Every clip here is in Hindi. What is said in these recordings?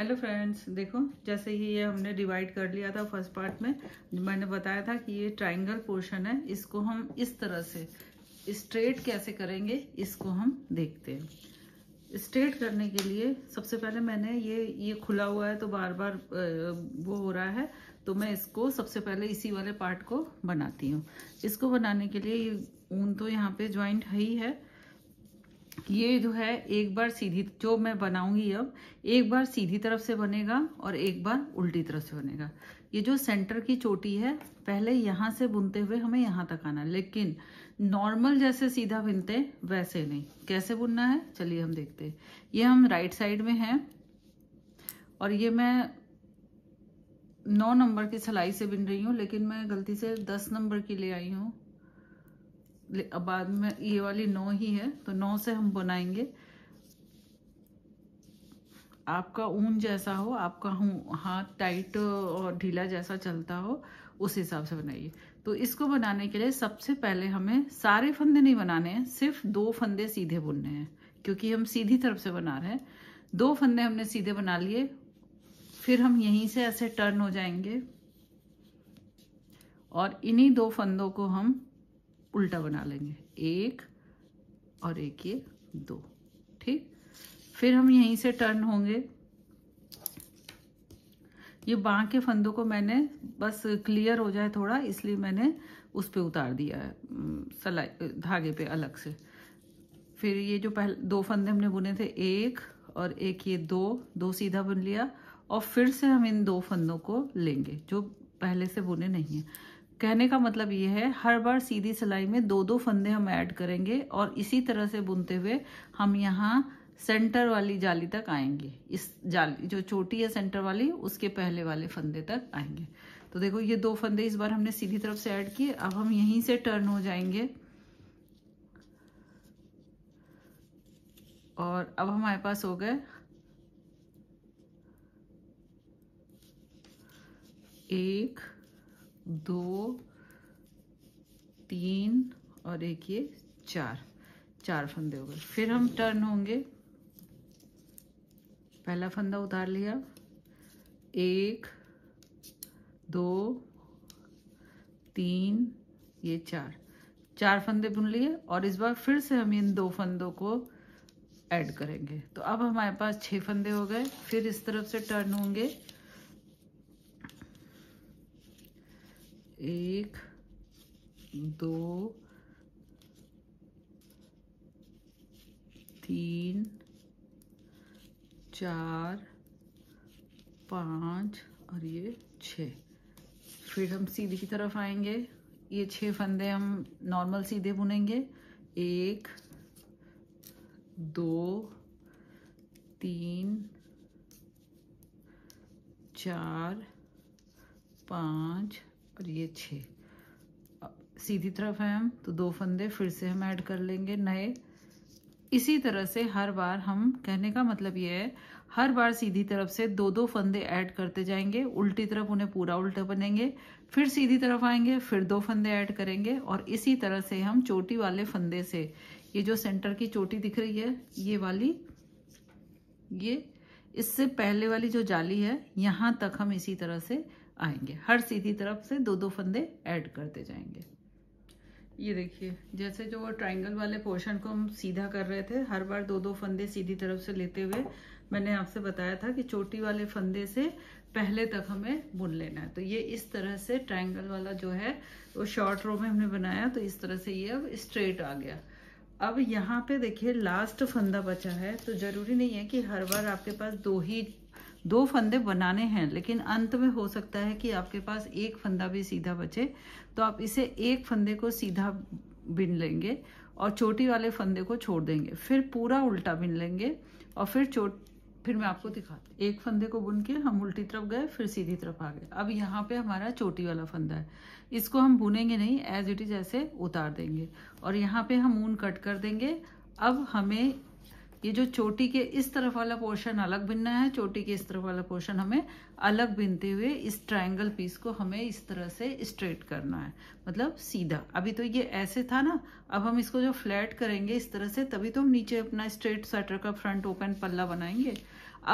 हेलो फ्रेंड्स देखो जैसे ही ये हमने डिवाइड कर लिया था फर्स्ट पार्ट में मैंने बताया था कि ये ट्राइंगल पोर्शन है इसको हम इस तरह से स्ट्रेट कैसे करेंगे इसको हम देखते हैं स्ट्रेट करने के लिए सबसे पहले मैंने ये ये खुला हुआ है तो बार बार वो हो रहा है तो मैं इसको सबसे पहले इसी वाले पार्ट को बनाती हूँ इसको बनाने के लिए ये ऊन तो यहाँ पे ज्वाइंट है ही है ये जो है एक बार सीधी जो मैं बनाऊंगी अब एक बार सीधी तरफ से बनेगा और एक बार उल्टी तरफ से बनेगा ये जो सेंटर की चोटी है पहले यहाँ से बुनते हुए हमें यहाँ तक आना लेकिन नॉर्मल जैसे सीधा बुनते वैसे नहीं कैसे बुनना है चलिए हम देखते हैं ये हम राइट साइड में हैं और ये मैं नौ नंबर की सिलाई से बिन रही हूँ लेकिन मैं गलती से दस नंबर की ले आई हूँ बाद में ये वाली नौ ही है तो नौ से हम बनाएंगे आपका ऊन जैसा हो आपका हाथ टाइट और ढीला जैसा चलता हो उस हिसाब से बनाइए तो इसको बनाने के लिए सबसे पहले हमें सारे फंदे नहीं बनाने हैं सिर्फ दो फंदे सीधे बुनने हैं क्योंकि हम सीधी तरफ से बना रहे हैं दो फंदे हमने सीधे बना लिए फिर हम यहीं से ऐसे टर्न हो जाएंगे और इन्हीं दो फंदों को हम उल्टा बना लेंगे एक और एक ये दो ठीक फिर हम यहीं से टर्न होंगे ये बाँ के फंदों को मैंने बस क्लियर हो जाए थोड़ा इसलिए मैंने उस पर उतार दिया है सलाई धागे पे अलग से फिर ये जो पहले दो फंदे हमने बुने थे एक और एक ये दो दो सीधा बुन लिया और फिर से हम इन दो फंदों को लेंगे जो पहले से बुने नहीं हैं कहने का मतलब ये है हर बार सीधी सिलाई में दो दो फंदे हम ऐड करेंगे और इसी तरह से बुनते हुए हम यहाँ सेंटर वाली जाली तक आएंगे इस जाली जो छोटी है सेंटर वाली उसके पहले वाले फंदे तक आएंगे तो देखो ये दो फंदे इस बार हमने सीधी तरफ से ऐड किए अब हम यहीं से टर्न हो जाएंगे और अब हमारे पास हो गए एक दो तीन और एक ये चार चार फंदे हो गए फिर हम टर्न होंगे पहला फंदा उतार लिया एक दो तीन ये चार चार फंदे बुन लिए और इस बार फिर से हम इन दो फंदों को ऐड करेंगे तो अब हमारे पास छह फंदे हो गए फिर इस तरफ से टर्न होंगे एक दो तीन चार पाँच और ये छः फिर हम सीधे की तरफ आएंगे ये छः फंदे हम नॉर्मल सीधे बुनेंगे एक दो तीन चार पाँच और ये छः सीधी तरफ है हम तो दो फंदे फिर से हम ऐड कर लेंगे नए इसी तरह से हर बार हम कहने का मतलब ये है हर बार सीधी तरफ से दो दो फंदे ऐड करते जाएंगे उल्टी तरफ उन्हें पूरा उल्टा बनेंगे फिर सीधी तरफ आएंगे फिर दो फंदे ऐड करेंगे और इसी तरह से हम चोटी वाले फंदे से ये जो सेंटर की चोटी दिख रही है ये वाली ये इससे पहले वाली जो जाली है यहाँ तक हम इसी तरह से आएंगे हर सीधी तरफ से दो दो फंदे ऐड करते जाएंगे ये देखिए जैसे जो वो ट्राइंगल वाले पोर्शन को हम सीधा कर रहे थे हर बार दो दो फंदे सीधी तरफ से लेते हुए मैंने आपसे बताया था कि चोटी वाले फंदे से पहले तक हमें बुन लेना है तो ये इस तरह से ट्राइंगल वाला जो है वो शॉर्ट रो में हमने बनाया तो इस तरह से ये अब स्ट्रेट आ गया अब यहाँ पे देखिए लास्ट फंदा बचा है तो ज़रूरी नहीं है कि हर बार आपके पास दो ही दो फंदे बनाने हैं लेकिन अंत में हो सकता है कि आपके पास एक फंदा भी सीधा बचे तो आप इसे एक फंदे को सीधा बिन लेंगे और चोटी वाले फंदे को छोड़ देंगे फिर पूरा उल्टा बिन लेंगे और फिर चोट फिर मैं आपको दिखा एक फंदे को बुन के हम उल्टी तरफ गए फिर सीधी तरफ आ गए अब यहाँ पे हमारा चोटी वाला फंदा है इसको हम बुनेंगे नहीं एज इट इज ऐसे उतार देंगे और यहाँ पे हम ऊन कट कर देंगे अब हमें ये जो चोटी के इस तरफ वाला पोर्शन अलग बिनना है चोटी के इस तरफ वाला पोर्शन हमें अलग बिनते हुए इस ट्रायंगल पीस को हमें इस तरह से स्ट्रेट करना है मतलब सीधा अभी तो ये ऐसे था ना अब हम इसको जो फ्लैट करेंगे इस तरह से तभी तो हम नीचे अपना स्ट्रेट स्वेटर का फ्रंट ओपन पल्ला बनाएंगे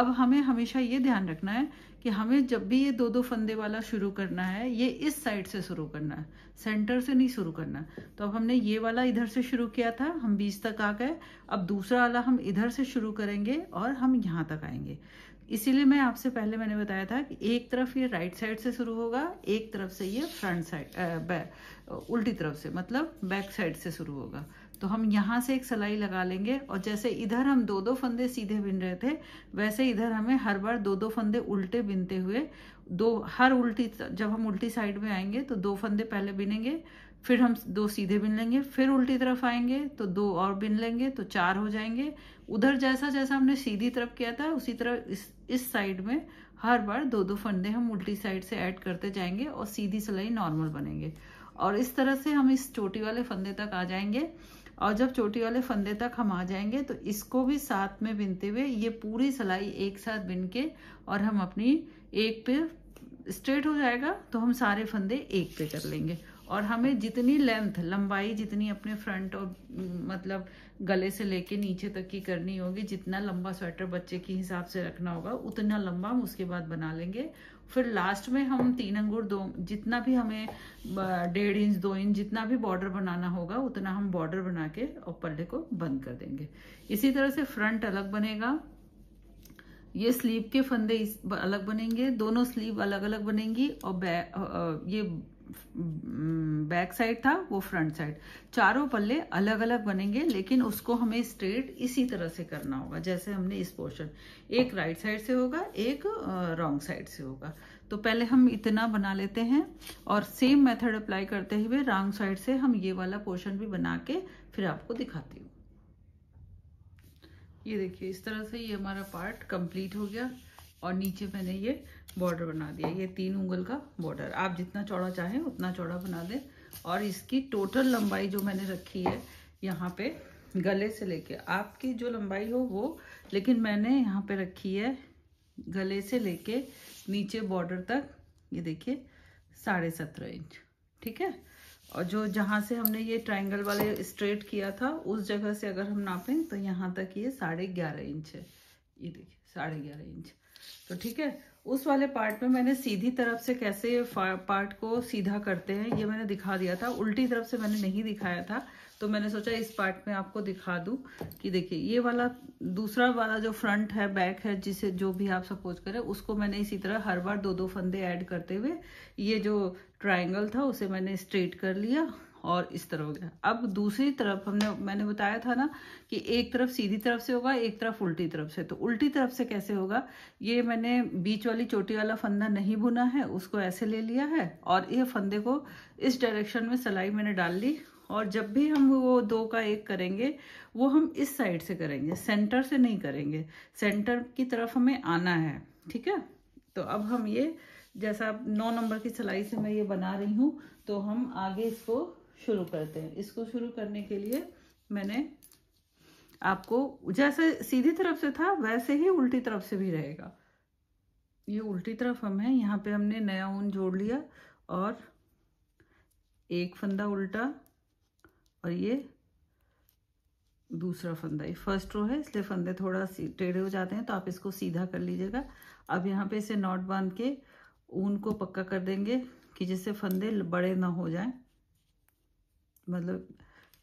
अब हमें हमेशा ये ध्यान रखना है कि हमें जब भी ये दो दो फंदे वाला शुरू करना है ये इस साइड से शुरू करना है सेंटर से नहीं शुरू करना तो अब हमने ये वाला इधर से शुरू किया था हम बीस तक आ गए अब दूसरा वाला हम इधर से शुरू करेंगे और हम यहाँ तक आएंगे इसीलिए मैं आपसे पहले मैंने बताया था कि एक तरफ ये राइट साइड से शुरू होगा एक तरफ से ये फ्रंट साइड उल्टी तरफ से मतलब बैक साइड से शुरू होगा तो हम यहाँ से एक सिलाई लगा लेंगे और जैसे इधर हम दो दो फंदे सीधे बिन रहे थे वैसे इधर हमें हर बार दो दो फंदे उल्टे बिनते हुए दो हर उल्टी जब हम उल्टी साइड में आएंगे तो दो फंदे पहले बिनेंगे फिर हम दो सीधे बिन लेंगे फिर उल्टी तरफ आएंगे तो दो और बिन लेंगे तो चार हो जाएंगे उधर जैसा जैसा हमने सीधी तरफ किया था उसी तरह इस इस साइड में हर बार दो दो फंदे हम उल्टी साइड से ऐड करते जाएंगे और सीधी सिलाई नॉर्मल बनेंगे और इस तरह से हम इस चोटी वाले फंदे तक आ जाएंगे और जब चोटी वाले फंदे तक हम आ जाएंगे तो इसको भी साथ में बिनते हुए ये पूरी सिलाई एक साथ बिन के और हम अपनी एक पे स्ट्रेट हो जाएगा तो हम सारे फंदे एक पे कर लेंगे और हमें जितनी लेंथ लंबाई जितनी अपने फ्रंट और मतलब गले से लेके नीचे तक की करनी होगी जितना लंबा स्वेटर बच्चे के हिसाब से रखना होगा उतना लंबा हम उसके बाद बना लेंगे फिर लास्ट में हम तीन अंगूर दो जितना भी हमें डेढ़ इंच दो इंच जितना भी बॉर्डर बनाना होगा उतना हम बॉर्डर बना के और पल्ले को बंद कर देंगे इसी तरह से फ्रंट अलग बनेगा ये स्लीव के फंदे अलग बनेंगे दोनों स्लीव अलग अलग बनेंगी और ये बैक साइड था वो फ्रंट साइड चारों पल्ले अलग अलग बनेंगे लेकिन उसको हमें स्ट्रेट इसी तरह से करना होगा जैसे हमने इस पोर्शन एक राइट साइड से होगा एक रॉन्ग साइड से होगा तो पहले हम इतना बना लेते हैं और सेम मेथड अप्लाई करते हुए रॉन्ग साइड से हम ये वाला पोर्शन भी बना के फिर आपको दिखाती हूँ ये देखिए इस तरह से ये हमारा पार्ट कंप्लीट हो गया और नीचे मैंने ये बॉर्डर बना दिया ये तीन उंगल का बॉर्डर आप जितना चौड़ा चाहें उतना चौड़ा बना दें और इसकी टोटल लंबाई जो मैंने रखी है यहाँ पे गले से लेके आपकी जो लंबाई हो वो लेकिन मैंने यहाँ पे रखी है गले से लेके नीचे बॉर्डर तक ये देखिए साढ़े सत्रह इंच ठीक है और जो जहाँ से हमने ये ट्राइंगल वाले स्ट्रेट किया था उस जगह से अगर हम नापें तो यहाँ तक ये साढ़े ग्यारह इंच है ये देखिए साढ़े ग्यारह इंच तो ठीक है उस वाले पार्ट में मैंने सीधी तरफ से कैसे पार्ट को सीधा करते हैं ये मैंने दिखा दिया था उल्टी तरफ से मैंने नहीं दिखाया था तो मैंने सोचा इस पार्ट में आपको दिखा दूं कि देखिए ये वाला दूसरा वाला जो फ्रंट है बैक है जिसे जो भी आप सपोज करें उसको मैंने इसी तरह हर बार दो दो फंदे ऐड करते हुए ये जो ट्राइंगल था उसे मैंने स्ट्रेट कर लिया और इस तरफ हो गया अब दूसरी तरफ हमने मैंने बताया था ना कि एक तरफ सीधी तरफ से होगा एक तरफ उल्टी तरफ से तो उल्टी तरफ से कैसे होगा ये मैंने बीच वाली चोटी वाला फंदा नहीं बुना है उसको ऐसे ले लिया है और ये फंदे को इस डायरेक्शन में सिलाई मैंने डाल ली और जब भी हम वो दो का एक करेंगे वो हम इस साइड से करेंगे सेंटर से नहीं करेंगे सेंटर की तरफ हमें आना है ठीक है तो अब हम ये जैसा नौ नंबर की सिलाई से मैं ये बना रही हूँ तो हम आगे इसको शुरू करते हैं इसको शुरू करने के लिए मैंने आपको जैसे सीधी तरफ से था वैसे ही उल्टी तरफ से भी रहेगा ये उल्टी तरफ हम है यहाँ पे हमने नया ऊन जोड़ लिया और एक फंदा उल्टा और ये दूसरा फंदा ये फर्स्ट रो है इसलिए फंदे थोड़ा टेढ़े हो जाते हैं तो आप इसको सीधा कर लीजिएगा अब यहाँ पे इसे नॉट बांध के ऊन को पक्का कर देंगे कि जिससे फंदे बड़े ना हो जाएं मतलब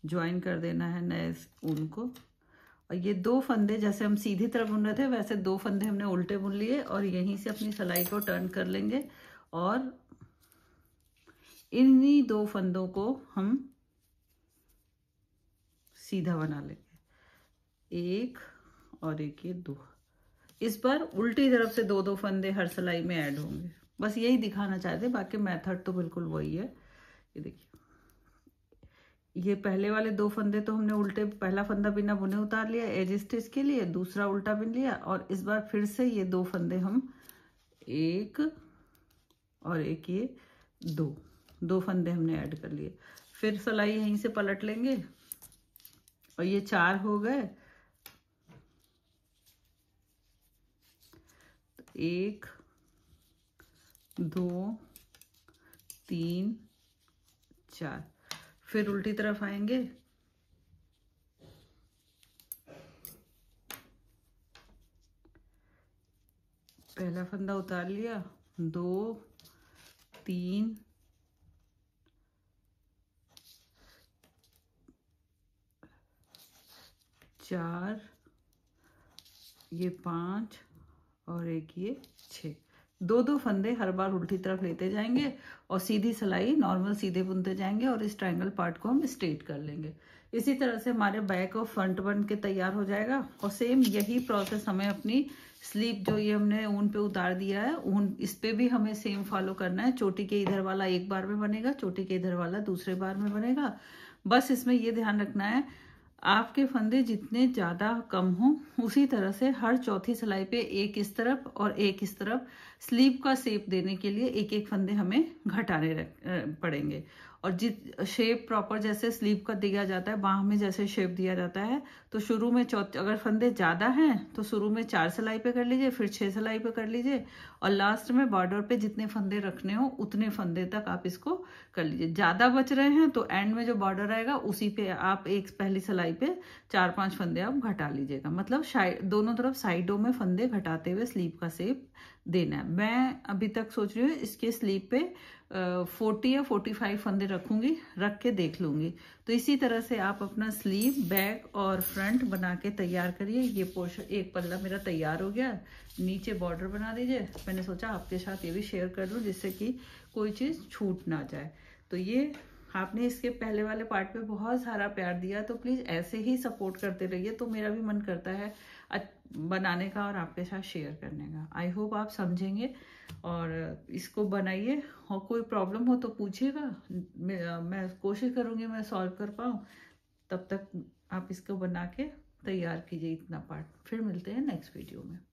ज्वाइन कर देना है नए ऊन को और ये दो फंदे जैसे हम सीधी तरफ बुन रहे थे वैसे दो फंदे हमने उल्टे बुन लिए और यहीं से अपनी सिलाई को टर्न कर लेंगे और इन्हीं दो फंदों को हम सीधा बना लेंगे एक और एक ये दो इस बार उल्टी तरफ से दो दो फंदे हर सिलाई में ऐड होंगे बस यही दिखाना चाहते बाकी मेथड तो बिल्कुल वही है ये देखिए ये पहले वाले दो फंदे तो हमने उल्टे पहला फंदा बिना बुने उतार लिया एज स्टिच के लिए दूसरा उल्टा बिन लिया और इस बार फिर से ये दो फंदे हम एक और एक ये दो दो फंदे हमने ऐड कर लिए फिर सलाई यहीं से पलट लेंगे और ये चार हो गए तो एक दो तीन चार फिर उल्टी तरफ आएंगे पहला फंदा उतार लिया दो तीन चार ये पांच और एक ये छः दो दो फंदे हर बार उल्टी तरफ लेते जाएंगे और सीधी सिलाई नॉर्मल सीधे बुनते जाएंगे और इस ट्रायंगल पार्ट को हम स्ट्रेट कर लेंगे इसी तरह से हमारे बैक और फ्रंट बन के तैयार हो जाएगा और सेम यही प्रोसेस हमें अपनी स्लीप जो ये हमने ऊन पे उतार दिया है ऊन इस पे भी हमें सेम फॉलो करना है चोटी के इधर वाला एक बार में बनेगा चोटी के इधर वाला दूसरे बार में बनेगा बस इसमें ये ध्यान रखना है आपके फंदे जितने ज़्यादा कम हो उसी तरह से हर चौथी सिलाई पे एक इस तरफ और एक इस तरफ स्लीव का सेप देने के लिए एक एक फंदे हमें घटाने पड़ेंगे और जित शेप प्रॉपर जैसे स्लीव का दिया जाता है बाह में जैसे शेप दिया जाता है तो शुरू में चौथे अगर फंदे ज़्यादा हैं तो शुरू में चार सिलाई पे कर लीजिए फिर छः सिलाई पे कर लीजिए और लास्ट में बॉर्डर पे जितने फंदे रखने हो उतने फंदे तक आप इसको कर लीजिए ज़्यादा बच रहे हैं तो एंड में जो बॉर्डर आएगा उसी पे आप एक पहली सिलाई पे चार पाँच फंदे आप घटा लीजिएगा मतलब दोनों तरफ साइडों में फंदे घटाते हुए स्लीव का सेप देना है मैं अभी तक सोच रही हूँ इसके स्लीप पे फोर्टी या फोर्टी फाइव फंदे रखूंगी रख के देख लूंगी तो इसी तरह से आप अपना स्लीव बैक और फ्रंट बना के तैयार करिए ये पोर्शन एक पल्ला मेरा तैयार हो गया नीचे बॉर्डर बना दीजिए मैंने सोचा आपके साथ ये भी शेयर कर लूँ जिससे कि कोई चीज़ छूट ना जाए तो ये आपने इसके पहले वाले पार्ट पे बहुत सारा प्यार दिया तो प्लीज़ ऐसे ही सपोर्ट करते रहिए तो मेरा भी मन करता है बनाने का और आपके साथ शेयर करने का आई होप आप समझेंगे और इसको बनाइए और कोई प्रॉब्लम हो तो पूछिएगा मैं कोशिश करूँगी मैं सॉल्व कर पाऊँ तब तक आप इसको बना के तैयार कीजिए इतना पार्ट फिर मिलते हैं नेक्स्ट वीडियो में